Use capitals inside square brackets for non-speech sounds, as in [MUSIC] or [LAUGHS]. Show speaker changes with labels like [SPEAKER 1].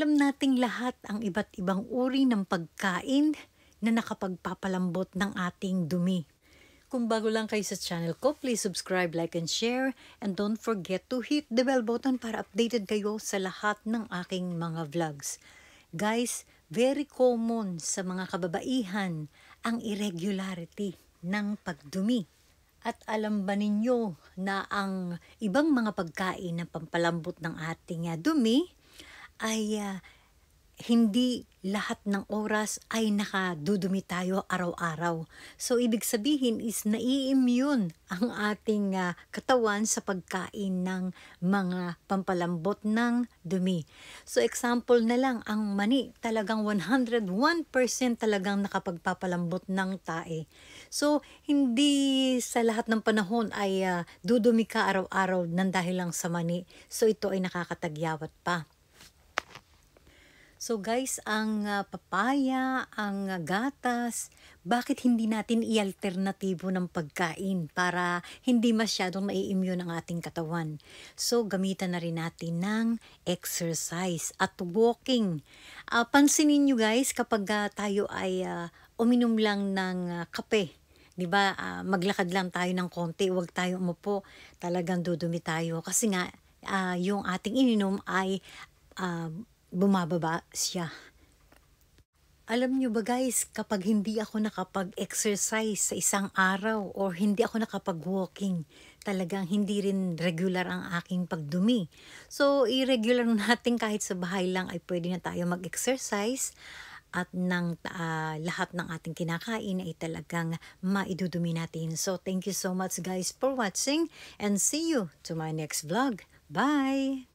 [SPEAKER 1] Alam nating lahat ang iba't ibang uri ng pagkain na nakapagpapalambot ng ating dumi. Kung bago lang kayo sa channel ko, please subscribe, like, and share. And don't forget to hit the bell button para updated kayo sa lahat ng aking mga vlogs. Guys, very common sa mga kababaihan ang irregularity ng pagdumi. At alam ba ninyo na ang ibang mga pagkain na pampalambot ng ating ah, dumi ay uh, hindi lahat ng oras ay nakadudumi tayo araw-araw. So, ibig sabihin is nai-immune ang ating uh, katawan sa pagkain ng mga pampalambot ng dumi. So, example na lang, ang mani talagang 101% talagang nakapagpapalambot ng tae. So, hindi sa lahat ng panahon ay uh, dudumi ka araw-araw ng dahil lang sa mani. So, ito ay nakakatagyawat pa. So guys, ang uh, papaya, ang uh, gatas, bakit hindi natin i-alternatibo ng pagkain para hindi masyadong mai-immune ang ating katawan? So gamitan na rin natin ng exercise at walking. Uh, pansinin nyo guys kapag uh, tayo ay uh, uminom lang ng uh, kape 'di ba? Uh, maglakad lang tayo ng konti, 'wag tayo umupo. Talagang dudumi tayo kasi nga uh, yung ating ininom ay uh, bumababa siya. Alam nyo ba guys, kapag hindi ako nakapag-exercise sa isang araw or hindi ako nakapag-walking, talagang hindi rin regular ang aking pagdumi. So, irregular [LAUGHS] natin kahit sa bahay lang ay pwede na tayo mag-exercise at ng uh, ah, lahat ng ating kinakain ay talagang maidudumi natin. So, thank you so much guys for watching and see you to my next vlog. Bye!